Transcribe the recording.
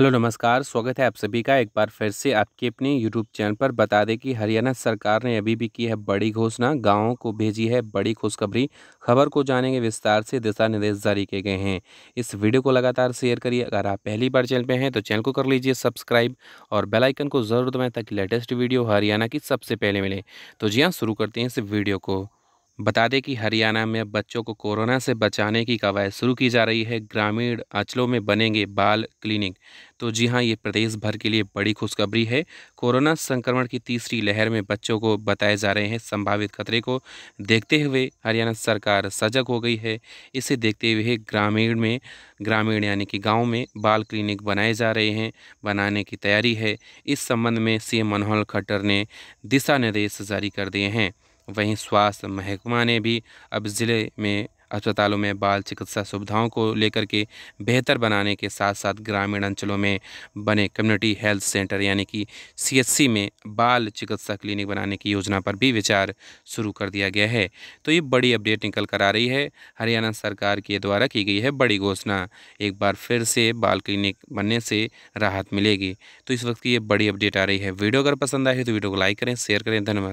hello नमस्कार स्वागत है आप सभी का एक बार फिर से आपके अपने यूट्यूब चैनल पर बता दें कि हरियाणा सरकार ने अभी भी की है बड़ी घोषणा गांवों को भेजी है बड़ी खुशखबरी खबर को जानेंगे विस्तार से दिशा निर्देश जारी किए गए हैं इस वीडियो को लगातार शेयर करिए अगर आप पहली बार चैनल पर हैं तो चैनल को कर लीजिए सब्सक्राइब और बेलाइकन को जरूर दबाएँ ताकि लेटेस्ट वीडियो हरियाणा की सबसे पहले मिले तो जी हाँ शुरू करते हैं इस वीडियो को बता दें कि हरियाणा में बच्चों को कोरोना से बचाने की कवायद शुरू की जा रही है ग्रामीण अंचलों में बनेंगे बाल क्लिनिक तो जी हाँ ये प्रदेश भर के लिए बड़ी खुशखबरी है कोरोना संक्रमण की तीसरी लहर में बच्चों को बताए जा रहे हैं संभावित खतरे को देखते हुए हरियाणा सरकार सजग हो गई है इसे देखते हुए ग्रामीण में ग्रामीण यानी कि गाँव में बाल क्लिनिक बनाए जा रहे हैं बनाने की तैयारी है इस संबंध में सी मनोहर खट्टर ने दिशा निर्देश जारी कर दिए हैं वहीं स्वास्थ्य महकमा ने भी अब ज़िले में अस्पतालों में बाल चिकित्सा सुविधाओं को लेकर के बेहतर बनाने के साथ साथ ग्रामीण अंचलों में बने कम्युनिटी हेल्थ सेंटर यानी कि सीएससी में बाल चिकित्सा क्लिनिक बनाने की योजना पर भी विचार शुरू कर दिया गया है तो ये बड़ी अपडेट निकल कर आ रही है हरियाणा सरकार के द्वारा की गई है बड़ी घोषणा एक बार फिर से बाल क्लिनिक बनने से राहत मिलेगी तो इस वक्त की ये बड़ी अपडेट आ रही है वीडियो अगर पसंद आए तो वीडियो को लाइक करें शेयर करें धन्यवाद